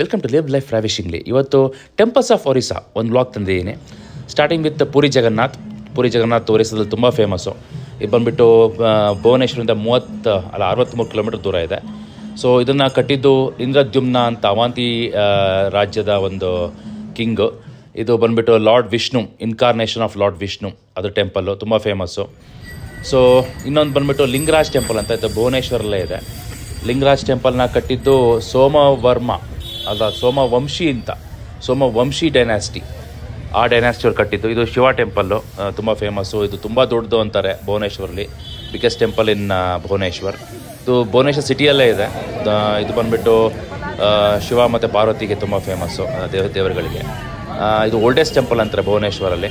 welcome to live life ravishingly ಇವತ್ತು temples of Orissa ಒಂದು blog ತಂದಿದ್ದೀನಿ ಸ್ಟಾರ್ಟಿಂಗ್ ವಿತ್ ಪುರಿ ಜಗನ್ನಾಥ್ ಪುರಿ ಜಗನ್ನಾಥ್ ಒರಿಸಾದಲ್ಲಿ ತುಂಬ ಫೇಮಸ್ಸು ಇದು ಬಂದುಬಿಟ್ಟು ಭುವನೇಶ್ವರಿಂದ ಮೂವತ್ತು ಅಲ್ಲ ಅರವತ್ತ್ಮೂರು ಕಿಲೋಮೀಟರ್ ದೂರ ಇದೆ ಸೊ ಇದನ್ನು ಕಟ್ಟಿದ್ದು ಇಂದ್ರದ್ಯುಮ್ನ ಅಂತ ಅವಾಂತಿ ರಾಜ್ಯದ ಒಂದು ಕಿಂಗು ಇದು ಬಂದುಬಿಟ್ಟು lord Vishnu incarnation of lord Vishnu ಅದು ಟೆಂಪಲ್ಲು ತುಂಬ ಫೇಮಸ್ಸು ಸೊ ಇನ್ನೊಂದು ಬಂದುಬಿಟ್ಟು ಲಿಂಗರಾಜ್ ಟೆಂಪಲ್ ಅಂತ ಇದು ಭುವನೇಶ್ವರಲ್ಲೇ ಇದೆ ಲಿಂಗರಾಜ್ ಟೆಂಪಲ್ನ ಕಟ್ಟಿದ್ದು ಸೋಮವರ್ಮ ಅಲ್ಲ ಸೋಮವಂಶಿ ಅಂತ ವಂಶಿ ಡೈನಾಸ್ಟಿ ಆ ಅವ್ರು ಕಟ್ಟಿದ್ದು ಇದು ಶಿವ ಟೆಂಪಲ್ಲು ತುಂಬ ಫೇಮಸ್ಸು ಇದು ತುಂಬ ದೊಡ್ಡದು ಅಂತಾರೆ ಭುವನೇಶ್ವರಲ್ಲಿ ಬಿಗ್ಗೆಸ್ಟ್ ಟೆಂಪಲ್ ಇನ್ ಭುವನೇಶ್ವರ್ ಇದು ಭುವನೇಶ್ವರ್ ಸಿಟಿಯಲ್ಲೇ ಇದೆ ಇದು ಬಂದುಬಿಟ್ಟು ಶಿವ ಮತ್ತು ಪಾರ್ವತಿಗೆ ತುಂಬ ಫೇಮಸ್ಸು ದೇವ ದೇವರುಗಳಿಗೆ ಇದು ಓಲ್ಡೆಸ್ಟ್ ಟೆಂಪಲ್ ಅಂತಾರೆ ಭುವನೇಶ್ವರಲ್ಲಿ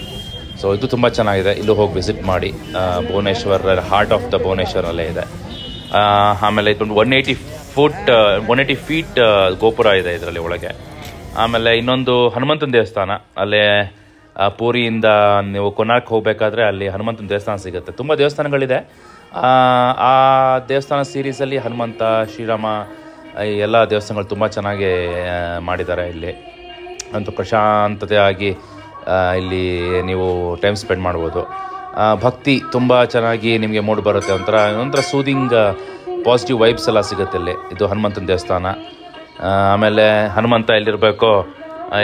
ಸೊ ಇದು ತುಂಬ ಚೆನ್ನಾಗಿದೆ ಇಲ್ಲೂ ಹೋಗಿ ವಿಸಿಟ್ ಮಾಡಿ ಭುವನೇಶ್ವರ ಹಾರ್ಟ್ ಆಫ್ ದ ಭುವನೇಶ್ವರಲ್ಲೇ ಇದೆ ಆಮೇಲೆ ಇದೊಂದು one eighty foot one eighty feet ಗೋಪುರ ಇದೆ ಇದರಲ್ಲಿ ಒಳಗೆ ಆಮೇಲೆ ಇನ್ನೊಂದು ಹನುಮಂತನ ದೇವಸ್ಥಾನ ಅಲ್ಲೇ ಪೂರಿಯಿಂದ ನೀವು ಕೊನಾರ್ಕ್ ಹೋಗಬೇಕಾದ್ರೆ ಅಲ್ಲಿ ಹನುಮಂತನ ದೇವಸ್ಥಾನ ಸಿಗುತ್ತೆ ತುಂಬ ದೇವಸ್ಥಾನಗಳಿದೆ ಆ ದೇವಸ್ಥಾನ ಸೀರೀಸಲ್ಲಿ ಹನುಮಂತ ಶ್ರೀರಾಮ ಎಲ್ಲ ದೇವಸ್ಥಾನಗಳು ತುಂಬ ಚೆನ್ನಾಗಿ ಮಾಡಿದ್ದಾರೆ ಇಲ್ಲಿ ಅಂತೂ ಪ್ರಶಾಂತತೆಯಾಗಿ ಇಲ್ಲಿ ನೀವು ಟೈಮ್ ಸ್ಪೆಂಡ್ ಮಾಡ್ಬೋದು ಭಕ್ತಿ ತುಂಬ ಚೆನ್ನಾಗಿ ನಿಮಗೆ ಮೂಡ್ ಬರುತ್ತೆ ಒಂಥರ ಒಂಥರ ಸೂದಿಂಗ್ ಪಾಸಿಟಿವ್ ವೈಬ್ಸ್ ಎಲ್ಲ ಸಿಗುತ್ತೆ ಇಲ್ಲಿ ಇದು ಹನುಮಂತನ ದೇವಸ್ಥಾನ ಆಮೇಲೆ ಹನುಮಂತ ಎಲ್ಲಿರಬೇಕು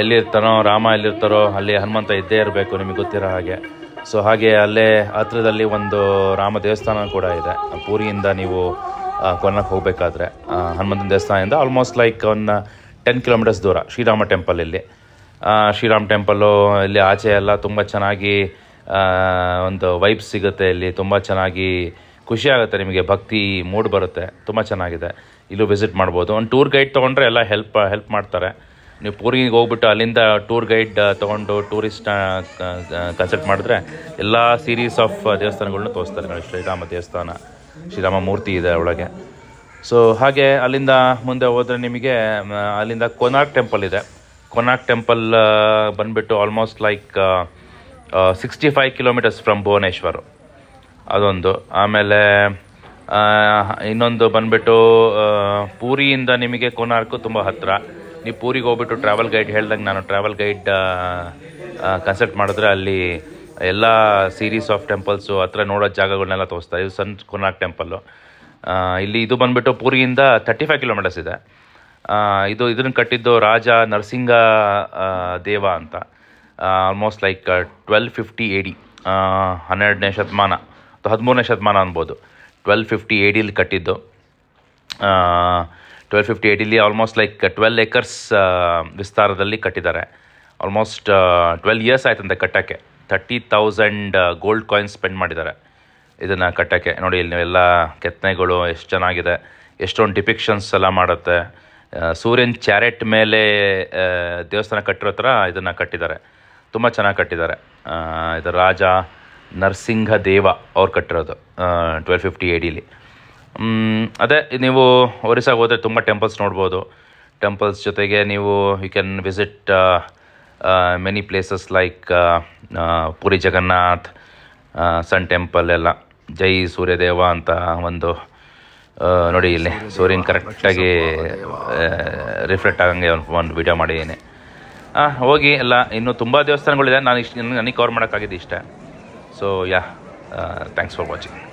ಎಲ್ಲಿರ್ತಾನೋ ರಾಮ ಎಲ್ಲಿರ್ತಾರೋ ಅಲ್ಲಿ ಹನುಮಂತ ಇದ್ದೇ ಇರಬೇಕು ನಿಮಗೆ ಗೊತ್ತಿರೋ ಹಾಗೆ ಸೊ ಹಾಗೆ ಅಲ್ಲೇ ಹತ್ರದಲ್ಲಿ ಒಂದು ರಾಮ ದೇವಸ್ಥಾನ ಕೂಡ ಇದೆ ಪೂರಿಯಿಂದ ನೀವು ಕೊನಕ್ಕೆ ಹೋಗಬೇಕಾದ್ರೆ ಹನುಮಂತನ ದೇವಸ್ಥಾನದಿಂದ ಆಲ್ಮೋಸ್ಟ್ ಲೈಕ್ ಒಂದು ಟೆನ್ ಕಿಲೋಮೀಟರ್ಸ್ ದೂರ ಶ್ರೀರಾಮ ಟೆಂಪಲ್ ಇಲ್ಲಿ ಶ್ರೀರಾಮ್ ಟೆಂಪಲ್ಲು ಇಲ್ಲಿ ಆಚೆ ಎಲ್ಲ ತುಂಬ ಚೆನ್ನಾಗಿ ಒಂದು ವೈಬ್ಸ್ ಸಿಗುತ್ತೆ ಇಲ್ಲಿ ತುಂಬ ಚೆನ್ನಾಗಿ ಖುಷಿ ಆಗುತ್ತೆ ನಿಮಗೆ ಭಕ್ತಿ ಮೂಡ್ ಬರುತ್ತೆ ತುಂಬ ಚೆನ್ನಾಗಿದೆ ಇಲ್ಲೂ ವಿಸಿಟ್ ಮಾಡ್ಬೋದು ಒಂದು ಟೂರ್ ಗೈಡ್ ತೊಗೊಂಡ್ರೆ ಎಲ್ಲ ಹೆಲ್ಪ್ ಹೆಲ್ಪ್ ಮಾಡ್ತಾರೆ ನೀವು ಪೂರಿಗೆ ಹೋಗ್ಬಿಟ್ಟು ಅಲ್ಲಿಂದ ಟೂರ್ ಗೈಡ್ ತೊಗೊಂಡು ಟೂರಿಸ್ಟ್ನ ಕನ್ಸಲ್ಟ್ ಮಾಡಿದ್ರೆ ಎಲ್ಲ ಸೀರೀಸ್ ಆಫ್ ದೇವಸ್ಥಾನಗಳನ್ನ ತೋರಿಸ್ತಾರೆ ಶ್ರೀರಾಮ ದೇವಸ್ಥಾನ ಶ್ರೀರಾಮ ಮೂರ್ತಿ ಇದೆ ಒಳಗೆ ಸೊ ಹಾಗೆ ಅಲ್ಲಿಂದ ಮುಂದೆ ಹೋದರೆ ನಿಮಗೆ ಅಲ್ಲಿಂದ ಕೊನಾರ್ಕ್ ಟೆಂಪಲ್ ಇದೆ ಕೊನಾರ್ಕ್ ಟೆಂಪಲ್ ಬಂದುಬಿಟ್ಟು almost like sixty five kilometers from Bhubaneswar ಅದೊಂದು ಆಮೇಲೆ ಇನ್ನೊಂದು ಬಂದುಬಿಟ್ಟು ಪೂರಿಯಿಂದ ನಿಮಗೆ ಕೋನಾರ್ಕು ತುಂಬ ಹತ್ತಿರ ನೀವು ಪೂರಿಗೆ ಹೋಗ್ಬಿಟ್ಟು ಟ್ರಾವೆಲ್ ಗೈಡ್ ಹೇಳ್ದಂಗೆ ನಾನು ಟ್ರಾವೆಲ್ ಗೈಡ್ ಕನ್ಸಲ್ಟ್ ಮಾಡಿದ್ರೆ ಅಲ್ಲಿ ಎಲ್ಲ ಸೀರೀಸ್ ಆಫ್ ಟೆಂಪಲ್ಸು ಹತ್ರ ನೋಡೋ ಜಾಗಗಳನ್ನೆಲ್ಲ ತೋರಿಸ್ತಾ ಇದು ಸನ್ ಕೋನಾರ್ಕ್ ಟೆಂಪಲ್ಲು ಇಲ್ಲಿ ಇದು ಬಂದುಬಿಟ್ಟು ಪೂರಿಯಿಂದ ತರ್ಟಿ ಫೈವ್ ಕಿಲೋಮೀಟರ್ಸ್ ಇದೆ ಇದು ಇದನ್ನು ಕಟ್ಟಿದ್ದು ರಾಜ ನರಸಿಂಗ ದೇವ ಅಂತ almost like twelve fifty A D ಹನ್ನೆರಡನೇ ಶತಮಾನ ಅದು ಹದಿಮೂರನೇ ಶತಮಾನ ಅನ್ಬೋದು ಟ್ವೆಲ್ ಫಿಫ್ಟಿ ಎ ಡಿಲಿ ಕಟ್ಟಿದ್ದು twelve fifty A almost like twelve acres ವಿಸ್ತಾರದಲ್ಲಿ ಕಟ್ಟಿದ್ದಾರೆ ಆಲ್ಮೋಸ್ಟ್ ಟ್ವೆಲ್ ಇಯರ್ಸ್ ಆಯ್ತಂತೆ ಕಟ್ಟೋಕ್ಕೆ thirty thousand gold coins spend ಮಾಡಿದ್ದಾರೆ ಇದನ್ನು ಕಟ್ಟೋಕ್ಕೆ ನೋಡಿ ಇಲ್ಲಿ ಎಲ್ಲ ಕೆತ್ತನೆಗಳು ಎಷ್ಟು ಚೆನ್ನಾಗಿದೆ ಎಷ್ಟೊಂದು ಡಿಪಿಕ್ಷನ್ಸ್ ಎಲ್ಲ ಮಾಡುತ್ತೆ ಸೂರ್ಯನ ಚಾರೆಟ್ ಮೇಲೆ ದೇವಸ್ಥಾನ ಕಟ್ಟಿರೋ ಥರ ಇದನ್ನು ಕಟ್ಟಿದ್ದಾರೆ ತುಂಬ ಚೆನ್ನಾಗಿ ಕಟ್ಟಿದ್ದಾರೆ ಇದು ರಾಜ ನರಸಿಂಹ ದೇವ ಅವ್ರು ಕಟ್ಟಿರೋದು ಟ್ವೆಲ್ ಫಿಫ್ಟಿ ಎ ಡಿಲಿ ಅದೇ ನೀವು ಒರಿಸ್ಸಾಗ ಹೋದರೆ ತುಂಬ ಟೆಂಪಲ್ಸ್ ನೋಡ್ಬೋದು ಟೆಂಪಲ್ಸ್ ಜೊತೆಗೆ ನೀವು you can visit many places like Puri Jagannath sun temple ಎಲ್ಲ ಜೈ ಸೂರ್ಯದೇವ ಅಂತ ಒಂದು ನೋಡಿ ಇಲ್ಲಿ ಸೂರ್ಯನ ಕರೆಕ್ಟಾಗಿ ರಿಫ್ಲೆಕ್ಟ್ ಆಗಂಗೆ ಒಂದು ಒಂದು ವೀಡಿಯೋ ಮಾಡಿದ್ದೀನಿ ಹೋಗಿ ಎಲ್ಲ ಇನ್ನೂ ತುಂಬ ದೇವಸ್ಥಾನಗಳಿದೆ ನಾನು ಇಷ್ಟು ನನಗೆ ಕವರ್ ಮಾಡೋಕ್ಕಾಗಿದ್ದು ಇಷ್ಟೇ so yeah uh, thanks for watching